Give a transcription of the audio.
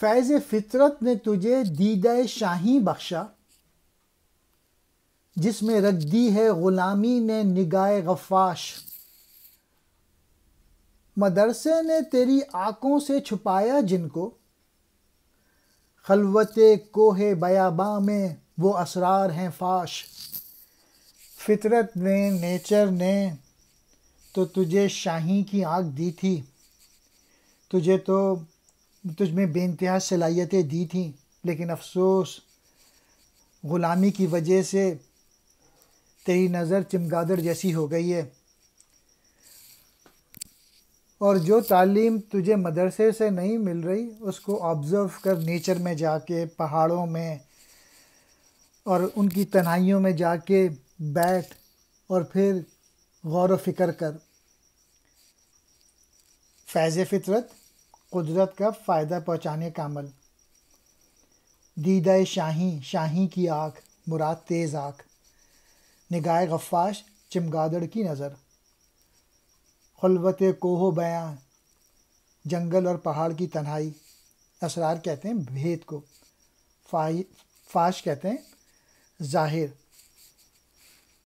फैज़ फितरत ने तुझे दीदा शाही बख्शा जिसमें रख दी है ग़ुलामी ने निगाह गफाश मदरसे ने तेरी आँखों से छुपाया जिनको खलवत कोहे बयाबा में वो असरार हैं फाश फितरत ने नेचर ने तो तुझे शाही की आँख दी थी तुझे तो तुझमें बेानतहा सलाहियतें दी थीं लेकिन अफसोस ग़ुलामी की वजह से तेरी नज़र चमगादड़ जैसी हो गई है और जो तालीम तुझे मदरसे से नहीं मिल रही उसको ऑब्ज़र्व कर नेचर में जाके पहाड़ों में और उनकी तनाइयों में जाके बैठ और फिर गौर व फिक्र कर फैज़ फ़ितरत कुदरत का फ़ायदा पहुँचाने का अमल दीदा शाही शाही की आँख मुराद तेज़ आँख निगाह गफाश चमगादड़ की नज़र खलबत कोह बयाँ जंगल और पहाड़ की तन्हाई असरार कहते हैं भेद को फाश कहते हैं ज़ाहिर